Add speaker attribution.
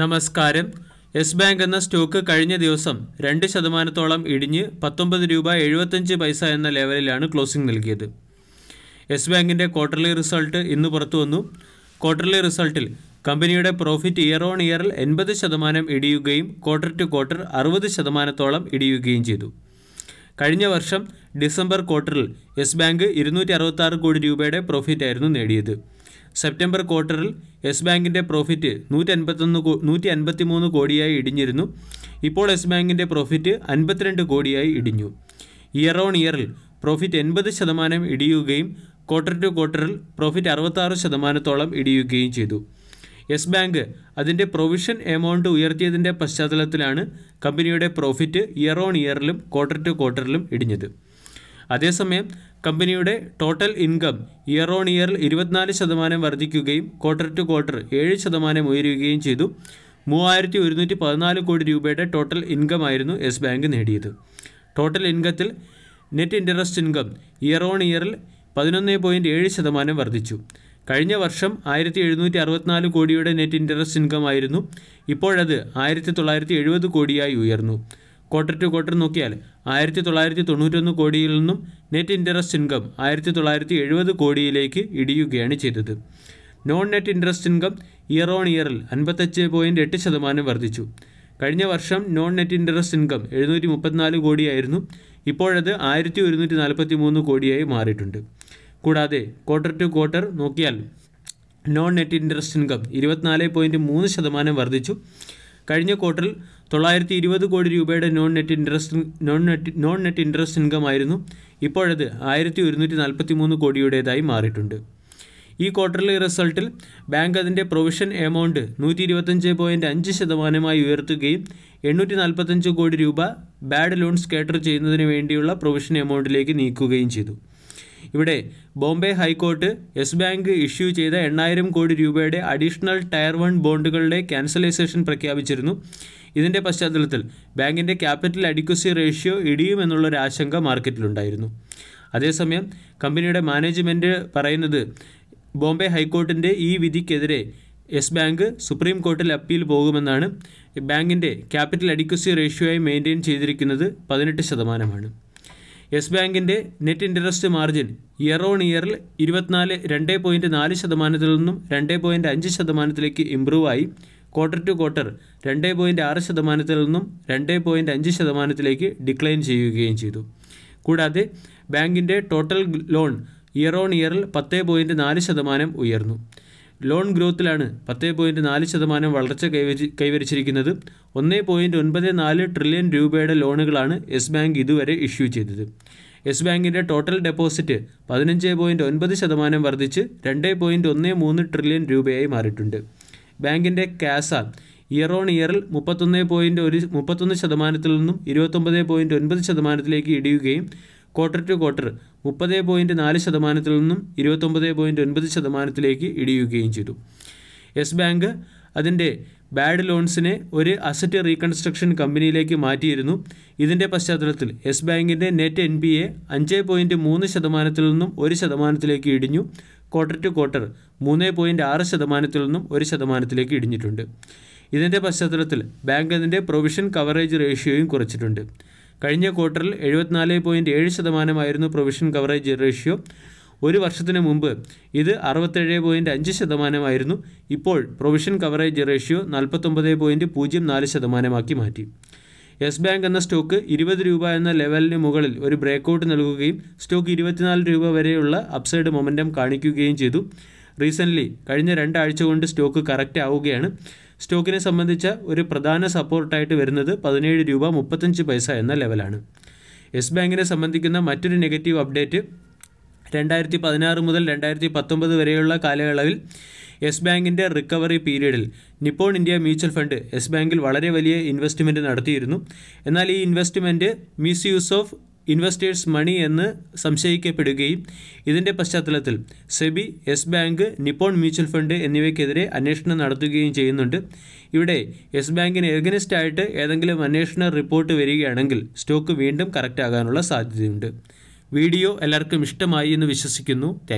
Speaker 1: നമസ്കാരം yes bank എന്ന stock കഴിഞ്ഞ ദിവസം രണ്ട് ശതമാനത്തോളം ഇടിഞ്ഞ് പത്തൊമ്പത് രൂപ എഴുപത്തഞ്ച് പൈസ എന്ന ലെവലിലാണ് ക്ലോസിംഗ് നൽകിയത് യെസ് ബാങ്കിൻ്റെ ക്വാർട്ടർലി റിസൾട്ട് ഇന്ന് പുറത്തു വന്നു ക്വാർട്ടർലി റിസൾട്ടിൽ കമ്പനിയുടെ പ്രോഫിറ്റ് ഇയർ ഓൺ ഇയറിൽ എൺപത് ശതമാനം ഇടിയുകയും ക്വാർട്ടർ ടു ക്വാർട്ടർ അറുപത് ശതമാനത്തോളം ഇടിയുകയും ചെയ്തു കഴിഞ്ഞ വർഷം ഡിസംബർ ക്വാർട്ടറിൽ യെസ് ബാങ്ക് ഇരുന്നൂറ്റി കോടി രൂപയുടെ പ്രോഫിറ്റായിരുന്നു നേടിയത് സെപ്റ്റംബർ ക്വാർട്ടറിൽ യെസ് ബാങ്കിൻ്റെ പ്രോഫിറ്റ് നൂറ്റി അൻപത്തൊന്ന് നൂറ്റി അൻപത്തി മൂന്ന് കോടിയായി ഇടിഞ്ഞിരുന്നു ഇപ്പോൾ യെസ് ബാങ്കിൻ്റെ പ്രോഫിറ്റ് അൻപത്തിരണ്ട് കോടിയായി ഇടിഞ്ഞു ഇയർ ഓൺ ഇയറിൽ പ്രോഫിറ്റ് എൺപത് ശതമാനം ഇടിയുകയും ക്വാർട്ടർ ടു ക്വാർട്ടറിൽ പ്രോഫിറ്റ് അറുപത്താറ് ശതമാനത്തോളം ഇടിയുകയും ചെയ്തു യെസ് ബാങ്ക് അതിൻ്റെ പ്രൊവിഷൻ എമൗണ്ട് ഉയർത്തിയതിൻ്റെ പശ്ചാത്തലത്തിലാണ് കമ്പനിയുടെ പ്രോഫിറ്റ് ഇയർ ഓൺ ഇയറിലും ക്വാർട്ടർ ടു ക്വാർട്ടറിലും ഇടിഞ്ഞത് അതേസമയം കമ്പനിയുടെ ടോട്ടൽ ഇൻകം ഇയർ ഓൺ ഇയറിൽ ഇരുപത്തിനാല് ശതമാനം വർദ്ധിക്കുകയും ക്വാർട്ടർ ടു ക്വാർട്ടർ ഏഴ് ശതമാനം ഉയരുകയും ചെയ്തു മൂവായിരത്തി ഒരുന്നൂറ്റി പതിനാല് കോടി രൂപയുടെ ടോട്ടൽ ഇൻകം ആയിരുന്നു യെസ് ബാങ്ക് നേടിയത് ടോട്ടൽ ഇൻകത്തിൽ net interest income year on ഇയറിൽ പതിനൊന്ന് പോയിൻറ്റ് ഏഴ് ശതമാനം വർദ്ധിച്ചു കഴിഞ്ഞ വർഷം ആയിരത്തി എഴുന്നൂറ്റി അറുപത്തിനാല് കോടിയുടെ നെറ്റ് ഇൻ്ററസ്റ്റ് ഇൻകം ആയിരുന്നു ഇപ്പോഴത് ആയിരത്തി തൊള്ളായിരത്തി എഴുപത് കോടിയായി ഉയർന്നു ക്വാർട്ടർ ടു ക്വാർട്ടർ നോക്കിയാൽ ആയിരത്തി തൊള്ളായിരത്തി തൊണ്ണൂറ്റൊന്ന് കോടിയിൽ നിന്നും നെറ്റ് ഇൻട്രസ്റ്റ് ഇൻകം ആയിരത്തി തൊള്ളായിരത്തി എഴുപത് കോടിയിലേക്ക് ഇടിയുകയാണ് ചെയ്തത് non net interest income year on ഇയറിൽ അൻപത്തഞ്ച് പോയിൻറ്റ് എട്ട് ശതമാനം വർദ്ധിച്ചു കഴിഞ്ഞ വർഷം നോൺ നെറ്റ് ഇൻട്രസ്റ്റ് ഇൻകം എഴുന്നൂറ്റി മുപ്പത്തിനാല് കോടിയായിരുന്നു ഇപ്പോഴത് ആയിരത്തി ഒരുന്നൂറ്റി നാൽപ്പത്തി മൂന്ന് കോടിയായി മാറിയിട്ടുണ്ട് കൂടാതെ ക്വാർട്ടർ ടു ക്വാർട്ടർ നോക്കിയാൽ നോൺ നെറ്റ് ഇൻട്രസ്റ്റ് ഇൻകം ഇരുപത്തിനാല് പോയിൻറ്റ് മൂന്ന് ശതമാനം വർദ്ധിച്ചു കഴിഞ്ഞ ക്വാർട്ടറിൽ തൊള്ളായിരത്തി ഇരുപത് കോടി രൂപയുടെ non net interest non net non net interest income ആയിരുന്നു ഇപ്പോഴത് ആയിരത്തി ഒരുന്നൂറ്റി നാൽപ്പത്തി മൂന്ന് കോടിയുടേതായി മാറിയിട്ടുണ്ട് ഈ ക്വാർട്ടർലി റിസൾട്ടിൽ ബാങ്ക് അതിൻ്റെ പ്രൊവിഷൻ എമൗണ്ട് നൂറ്റി ഇരുപത്തഞ്ച് പോയിൻറ്റ് അഞ്ച് ശതമാനമായി ഉയർത്തുകയും എണ്ണൂറ്റി നാൽപ്പത്തഞ്ച് കോടി രൂപ ബാഡ് ലോൺസ് കേറ്റർ ചെയ്യുന്നതിന് വേണ്ടിയുള്ള പ്രൊവിഷൻ എമൗണ്ടിലേക്ക് നീക്കുകയും ചെയ്തു ഇവിടെ ബോംബെ ഹൈക്കോർട്ട് യെസ് ബാങ്ക് ഇഷ്യൂ ചെയ്ത എണ്ണായിരം കോടി രൂപയുടെ അഡീഷണൽ ടയർ വൺ ബോണ്ടുകളുടെ ക്യാൻസലൈസേഷൻ പ്രഖ്യാപിച്ചിരുന്നു ഇതിൻ്റെ പശ്ചാത്തലത്തിൽ ബാങ്കിൻ്റെ ക്യാപിറ്റൽ അഡിക്വസി റേഷ്യോ ഇടിയുമെന്നുള്ളൊരു ആശങ്ക മാർക്കറ്റിലുണ്ടായിരുന്നു അതേസമയം കമ്പനിയുടെ മാനേജ്മെൻ്റ് പറയുന്നത് ബോംബെ ഹൈക്കോർട്ടിൻ്റെ ഈ വിധിക്കെതിരെ Yes Bank supreme court appeal പോകുമെന്നാണ് ബാങ്കിൻ്റെ ക്യാപിറ്റൽ അഡിക്വസി റേഷ്യോയായി മെയിൻറ്റെയിൻ ചെയ്തിരിക്കുന്നത് പതിനെട്ട് ശതമാനമാണ് യെസ് ബാങ്കിൻ്റെ net interest margin year on ഇയറിൽ ഇരുപത്തിനാല് രണ്ട് പോയിൻറ്റ് നാല് ശതമാനത്തിൽ നിന്നും രണ്ട് പോയിൻറ്റ് അഞ്ച് ശതമാനത്തിലേക്ക് ഇമ്പ്രൂവ് ആയി ക്വാർട്ടർ ടു ക്വാർട്ടർ രണ്ട് പോയിൻറ്റ് ആറ് ശതമാനത്തിൽ നിന്നും രണ്ട് പോയിൻറ്റ് അഞ്ച് ശതമാനത്തിലേക്ക് ഡിക്ലൈൻ ചെയ്യുകയും ചെയ്തു കൂടാതെ ബാങ്കിൻ്റെ ടോട്ടൽ ലോൺ ഇയർ ഓൺ ഇയറിൽ പത്ത് പോയിൻറ്റ് നാല് ശതമാനം ഉയർന്നു ലോൺ ഗ്രോത്തിലാണ് പത്ത് പോയിൻറ്റ് നാല് ശതമാനം വളർച്ച കൈവരി കൈവരിച്ചിരിക്കുന്നത് ഒന്നേ പോയിൻറ്റ് ഒൻപത് നാല് ട്രില്യൺ രൂപയുടെ ലോണുകളാണ് യെസ് ബാങ്ക് ഇതുവരെ ഇഷ്യൂ ചെയ്തത് യെസ് ബാങ്കിൻ്റെ ടോട്ടൽ ഡെപ്പോസിറ്റ് പതിനഞ്ച് പോയിൻറ്റ് ഒൻപത് ശതമാനം വർദ്ധിച്ച് രണ്ട് പോയിൻറ്റ് ഒന്ന് മൂന്ന് ട്രില്യൺ രൂപയായി മാറിയിട്ടുണ്ട് ബാങ്കിൻ്റെ കാസ ഇയർ ഓൺ ഇയറിൽ മുപ്പത്തൊന്ന് പോയിൻറ്റ് ഒരു മുപ്പത്തൊന്ന് ശതമാനത്തിൽ നിന്നും ഇരുപത്തൊമ്പത് പോയിൻറ്റ് ഒൻപത് ശതമാനത്തിലേക്ക് ഇടിയുകയും ക്വാർട്ടർ ടു ക്വാർട്ടർ മുപ്പത് പോയിൻറ്റ് നാല് ശതമാനത്തിൽ നിന്നും ഇരുപത്തൊമ്പത് പോയിൻറ്റ് ഒൻപത് ശതമാനത്തിലേക്ക് ഇടിയുകയും ചെയ്തു യെസ് ബാങ്ക് അതിൻ്റെ ബാഡ് ലോൺസിനെ ഒരു അസറ്റ് റീകൺസ്ട്രക്ഷൻ കമ്പനിയിലേക്ക് മാറ്റിയിരുന്നു ഇതിൻ്റെ പശ്ചാത്തലത്തിൽ യെസ് ബാങ്കിൻ്റെ നെറ്റ് എൻ ബി എ അഞ്ച് പോയിൻറ്റ് മൂന്ന് ശതമാനത്തിൽ നിന്നും ഒരു ശതമാനത്തിലേക്ക് ഇടിഞ്ഞു ക്വാർട്ടർ ടു ക്വാർട്ടർ മൂന്ന് പോയിൻറ്റ് ആറ് ശതമാനത്തിൽ നിന്നും ഒരു ശതമാനത്തിലേക്ക് ഇടിഞ്ഞിട്ടുണ്ട് ഇതിൻ്റെ പശ്ചാത്തലത്തിൽ ബാങ്ക് അതിൻ്റെ പ്രൊവിഷൻ കവറേജ് റേഷ്യോയും കുറച്ചിട്ടുണ്ട് കഴിഞ്ഞ ക്വാർട്ടറിൽ എഴുപത്തിനാല് പോയിൻറ്റ് ഏഴ് ശതമാനമായിരുന്നു പ്രൊവിഷൻ കവറേജ് റേഷ്യോ ഒരു വർഷത്തിന് മുമ്പ് ഇത് അറുപത്തേഴ് പോയിൻറ്റ് അഞ്ച് ശതമാനമായിരുന്നു ഇപ്പോൾ പ്രൊവിഷൻ കവറേജ് റേഷ്യോ നാൽപ്പത്തൊമ്പത് പോയിൻറ്റ് പൂജ്യം നാല് ശതമാനമാക്കി മാറ്റി യെസ് ബാങ്ക് എന്ന സ്റ്റോക്ക് ഇരുപത് രൂപ എന്ന ലെവലിന് മുകളിൽ ഒരു ബ്രേക്കൗട്ട് നൽകുകയും സ്റ്റോക്ക് ഇരുപത്തിനാല് രൂപ വരെയുള്ള അപ്സൈഡ് മൊമെൻറ്റം കാണിക്കുകയും ചെയ്തു റീസെൻ്റ്ലി കഴിഞ്ഞ രണ്ടാഴ്ച കൊണ്ട് സ്റ്റോക്ക് കറക്റ്റ് ആവുകയാണ് സ്റ്റോക്കിനെ സംബന്ധിച്ച ഒരു പ്രധാന സപ്പോർട്ടായിട്ട് വരുന്നത് പതിനേഴ് രൂപ മുപ്പത്തഞ്ച് പൈസ എന്ന ലെവലാണ് യെസ് ബാങ്കിനെ സംബന്ധിക്കുന്ന മറ്റൊരു നെഗറ്റീവ് അപ്ഡേറ്റ് രണ്ടായിരത്തി പതിനാറ് മുതൽ രണ്ടായിരത്തി പത്തൊമ്പത് വരെയുള്ള കാലയളവിൽ യെസ് ബാങ്കിൻ്റെ റിക്കവറി പീരീഡിൽ Nippon India mutual fund Yes ബാങ്കിൽ വളരെ വലിയ ഇൻവെസ്റ്റ്മെൻറ്റ് നടത്തിയിരുന്നു എന്നാൽ ഈ investment misuse of investors money എന്ന് സംശയിക്കപ്പെടുകയും ഇതിൻ്റെ പശ്ചാത്തലത്തിൽ SEBI Yes Bank Nippon mutual fund എന്നിവയ്ക്കെതിരെ അന്വേഷണം നടത്തുകയും ചെയ്യുന്നുണ്ട് ഇവിടെ യെസ് ബാങ്കിന് എഗനിസ്റ്റ് ആയിട്ട് ഏതെങ്കിലും അന്വേഷണ റിപ്പോർട്ട് വരികയാണെങ്കിൽ സ്റ്റോക്ക് വീണ്ടും കറക്റ്റ് ആകാനുള്ള സാധ്യതയുണ്ട് വീഡിയോ എല്ലാവർക്കും ഇഷ്ടമായി എന്ന് വിശ്വസിക്കുന്നു താങ്ക്